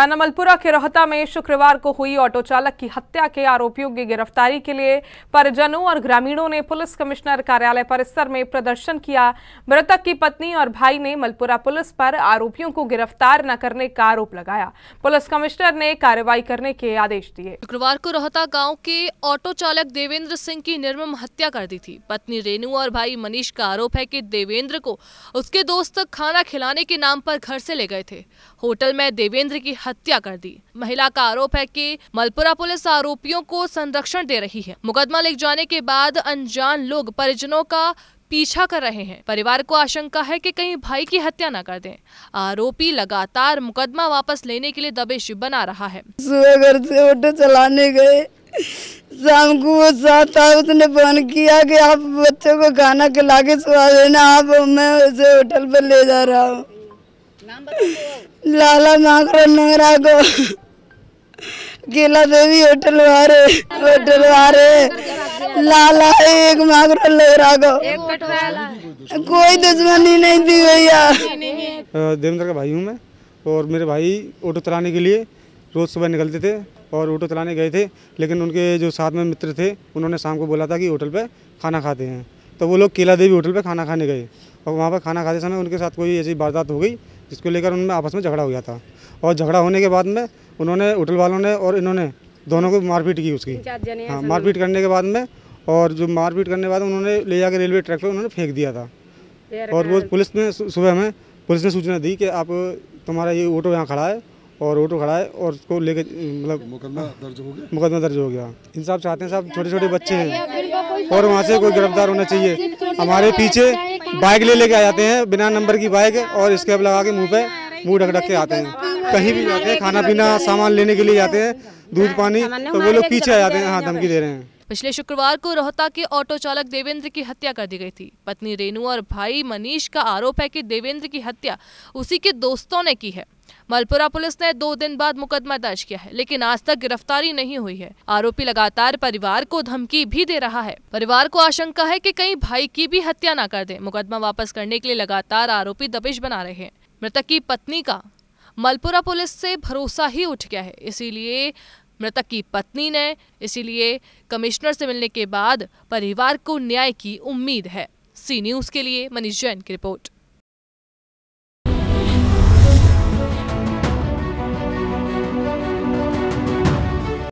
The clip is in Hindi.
अनमलपुरा के रोहता में शुक्रवार को हुई ऑटो चालक की हत्या के आरोपियों की गिरफ्तारी के लिए परिजनों और ग्रामीणों ने पुलिस कमिश्नर कार्यालय परिसर में प्रदर्शन किया मृतक की पत्नी और भाई ने मलपुरा पुलिस पर आरोपियों को गिरफ्तार न करने का आरोप लगाया पुलिस कमिश्नर ने कार्रवाई करने के आदेश दिए शुक्रवार को रोहता गाँव के ऑटो चालक देवेंद्र सिंह की निर्मम हत्या कर दी थी पत्नी रेणु और भाई मनीष का आरोप है की देवेंद्र को उसके दोस्त खाना खिलाने के नाम आरोप घर ऐसी ले गए थे होटल में देवेंद्र की हत्या कर दी महिला का आरोप है कि मलपुरा पुलिस आरोपियों को संरक्षण दे रही है मुकदमा लिख जाने के बाद अनजान लोग परिजनों का पीछा कर रहे हैं परिवार को आशंका है कि कहीं भाई की हत्या न कर दें आरोपी लगातार मुकदमा वापस लेने के लिए दबिश बना रहा है सुबह घर से ऑटो चलाने गए शाम को वो साथ आए उसने फोन किया कि आप बच्चों को खाना खिला के सुहा देना आप मैं उसे होटल पर ले जा रहा हूँ लाला माखन नगरा को गीला देवी होटल वारे होटल वारे लाला एक माखन नगरा को कोई दुश्मनी नहीं थी भैया देवेंद्र का भाई हूँ मैं और मेरे भाई ऑटो चलाने के लिए रोज़ सुबह निकलते थे और ऑटो चलाने गए थे लेकिन उनके जो साथ में मित्र थे उन्होंने शाम को बोला था कि होटल पे खाना खाते हैं तो वो लोग केला देवी होटल पे खाना खाने गए और वहाँ पर खाना खाते समय उनके साथ कोई ऐसी वारदात हो गई जिसको लेकर उनमें आपस में झगड़ा हो गया था और झगड़ा होने के बाद में उन्होंने होटल वालों ने और इन्होंने दोनों को मारपीट की उसकी हाँ मारपीट करने के बाद में और जो मारपीट करने के बाद उन्होंने ले जाकर रेलवे ट्रैक पर उन्होंने फेंक दिया था और वो पुलिस ने सुबह में पुलिस ने सूचना दी कि आप तुम्हारा ये ऑटो यहाँ खड़ा है और ऑटो खड़ा है और उसको लेके मतलब मुकदमा दर्ज हो गया मुकदमा दर्ज हो गया इंसाफ चाहते हैं साहब छोटे छोटे बच्चे हैं और वहाँ से कोई गिरफ्तार होना चाहिए तो हमारे पीछे बाइक ले लेके आ जाते हैं बिना नंबर की बाइक और स्कैप लगा के मुँह पे मुँह ढक ढक के आते हैं कहीं भी जाते हैं खाना पीना सामान लेने के लिए जाते हैं दूध पानी तो वो लोग पीछे आ जाते हैं हाँ धमकी दे रहे हैं पिछले शुक्रवार को रोहता के ऑटो चालक देवेंद्र की हत्या कर दी गई थी पत्नी रेनू और भाई मनीष का आरोप है कि देवेंद्र की हत्या उसी के दोस्तों ने की है मलपुरा पुलिस ने दो दिन बाद मुकदमा दर्ज किया है लेकिन आज तक गिरफ्तारी नहीं हुई है आरोपी लगातार परिवार को धमकी भी दे रहा है परिवार को आशंका है कि कहीं भाई की भी हत्या न कर दे मुकदमा वापस करने के लिए लगातार आरोपी दबिश बना रहे हैं मृतक की पत्नी का मलपुरा पुलिस से भरोसा ही उठ गया है इसीलिए मृतक की पत्नी ने इसीलिए कमिश्नर से मिलने के बाद परिवार को न्याय की उम्मीद है सी न्यूज के लिए मनीष जैन की रिपोर्ट